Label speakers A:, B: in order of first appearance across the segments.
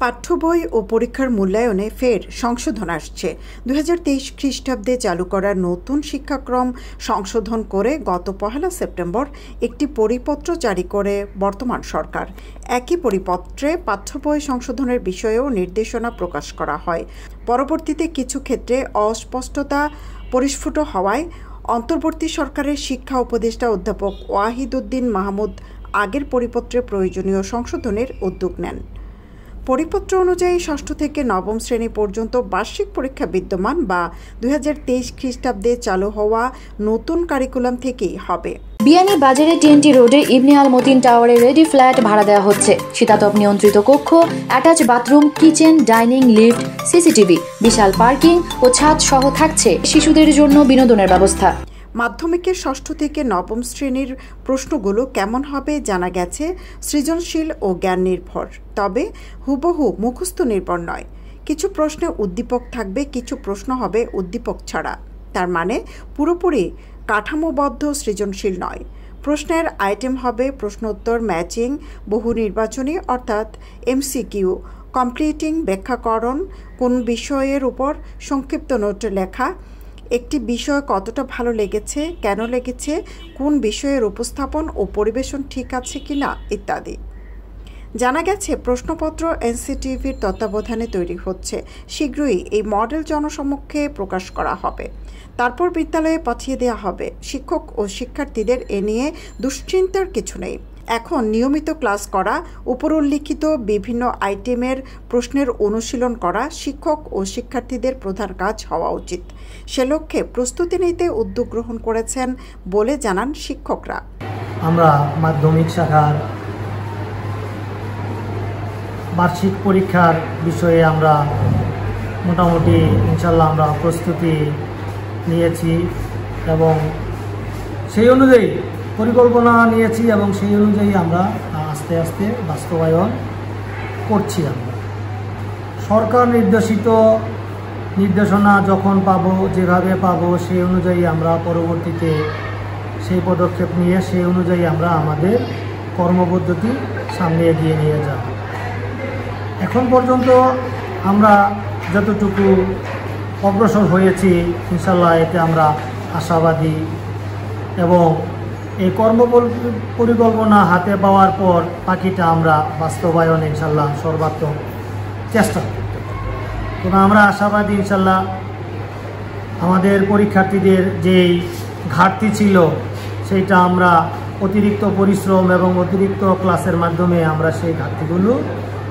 A: পাঠ্য বই ও পরীক্ষার মূল্যায়নে ফের সংশোধন আসছে দু খ্রিস্টাব্দে চালু করা নতুন শিক্ষাক্রম সংশোধন করে গত পহেলা সেপ্টেম্বর একটি পরিপত্র জারি করে বর্তমান সরকার একই পরিপত্রে পাঠ্য বই সংশোধনের বিষয়েও নির্দেশনা প্রকাশ করা হয় পরবর্তীতে কিছু ক্ষেত্রে অস্পষ্টতা পরিস্ফুট হওয়ায় অন্তর্বর্তী সরকারের শিক্ষা উপদেষ্টা অধ্যাপক ওয়াহিদুদ্দিন মাহমুদ আগের পরিপত্রে প্রয়োজনীয় সংশোধনের উদ্যোগ নেন পরিপত্র অনুযায়ী ষষ্ঠ থেকে নবম শ্রেণী পর্যন্ত বার্ষিক পরীক্ষা বিদ্যমান বা দুই খ্রিস্টাব্দে চালু হওয়া নতুন কারিকুলাম থেকেই হবে বিয়ানি বাজারে টিএনটি রোডে ইবনে আল মতিন টাওয়ারে রেডি ফ্ল্যাট ভাড়া দেওয়া হচ্ছে শীতাতপ নিয়ন্ত্রিত কক্ষ attach bathroom kitchen dining lift CCTV বিশাল পার্কিং ও ছাদ সহ থাকছে শিশুদের জন্য বিনোদনের ব্যবস্থা মাধ্যমিকের ষষ্ঠ থেকে নবম শ্রেণীর প্রশ্নগুলো কেমন হবে জানা গেছে সৃজনশীল ও জ্ঞান নির্ভর তবে হুবহু মুখস্থ নির্ভর নয় কিছু প্রশ্নে উদ্দীপক থাকবে কিছু প্রশ্ন হবে উদ্দীপক ছাড়া তার মানে পুরোপুরি কাঠামোবদ্ধ সৃজনশীল নয় প্রশ্নের আইটেম হবে প্রশ্নোত্তর ম্যাচিং বহু নির্বাচনী অর্থাৎ এমসিকিউ কমপ্লিটিং ব্যাখ্যাকরণ কোন বিষয়ের উপর সংক্ষিপ্ত নোট লেখা একটি বিষয় কতটা ভালো লেগেছে কেন লেগেছে কোন বিষয়ের উপস্থাপন ও পরিবেশন ঠিক আছে কি না ইত্যাদি জানা গেছে প্রশ্নপত্র এনসিটিভির তত্ত্বাবধানে তৈরি হচ্ছে শীঘ্রই এই মডেল জনসমক্ষে প্রকাশ করা হবে তারপর বিদ্যালয়ে পাঠিয়ে দেওয়া হবে শিক্ষক ও শিক্ষার্থীদের এ নিয়ে দুশ্চিন্তার কিছু নেই এখন নিয়মিত ক্লাস করা উপর উল্লিখিত বিভিন্ন আইটেমের প্রশ্নের অনুশীলন করা শিক্ষক ও শিক্ষার্থীদের প্রধান কাজ হওয়া উচিত সে লক্ষ্যে প্রস্তুতি নিতে উদ্যোগ গ্রহণ করেছেন বলে জানান শিক্ষকরা
B: আমরা মাধ্যমিক শাখার বার্ষিক পরীক্ষার বিষয়ে আমরা মোটামুটি ইনশাল্লাহ আমরা প্রস্তুতি নিয়েছি এবং সেই অনুযায়ী পরিকল্পনা নিয়েছি এবং সেই অনুযায়ী আমরা আস্তে আস্তে বাস্তবায়ন করছি আমরা সরকার নির্দেশিত নির্দেশনা যখন পাব যেভাবে পাব সেই অনুযায়ী আমরা পরবর্তীতে সেই পদক্ষেপ নিয়ে সেই অনুযায়ী আমরা আমাদের কর্মপদ্ধতি সামনে এগিয়ে নিয়ে যাব এখন পর্যন্ত আমরা যতটুকু অগ্রসর হয়েছি ইনশাল্লাহ এতে আমরা আশাবাদী এবং এই কর্ম পরিকল্পনা হাতে পাওয়ার পর পাখিটা আমরা বাস্তবায়ন ইনশাল্লাহ সর্বাত্মক চেষ্টা করতে কিন্তু আমরা আশাবাদী ইনশাল্লাহ আমাদের পরীক্ষার্থীদের যেই ঘাটতি ছিল সেইটা আমরা অতিরিক্ত পরিশ্রম এবং অতিরিক্ত ক্লাসের মাধ্যমে আমরা সেই ঘাটতিগুলো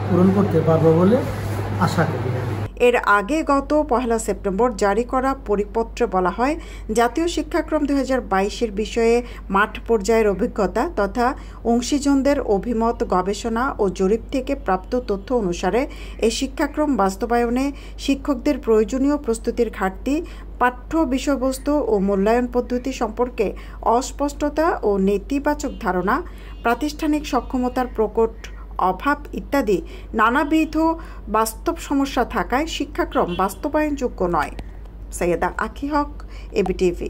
B: পূরণ করতে পারবো বলে আশা করি
A: এর আগে গত পহেলা সেপ্টেম্বর জারি করা পরিপত্রে বলা হয় জাতীয় শিক্ষাক্রম দু হাজার বাইশের বিষয়ে মাঠ পর্যায়ের অভিজ্ঞতা তথা অংশীজনদের অভিমত গবেষণা ও জরিপ থেকে প্রাপ্ত তথ্য অনুসারে এই শিক্ষাক্রম বাস্তবায়নে শিক্ষকদের প্রয়োজনীয় প্রস্তুতির ঘাটতি পাঠ্য বিষয়বস্তু ও মূল্যায়ন পদ্ধতি সম্পর্কে অস্পষ্টতা ও নেতিবাচক ধারণা প্রাতিষ্ঠানিক সক্ষমতার প্রকট অভাব ইত্যাদি নানাবিধ বাস্তব সমস্যা থাকায় শিক্ষাক্রম বাস্তবায়নযোগ্য নয় সৈয়দা আখি হক এবিটিভি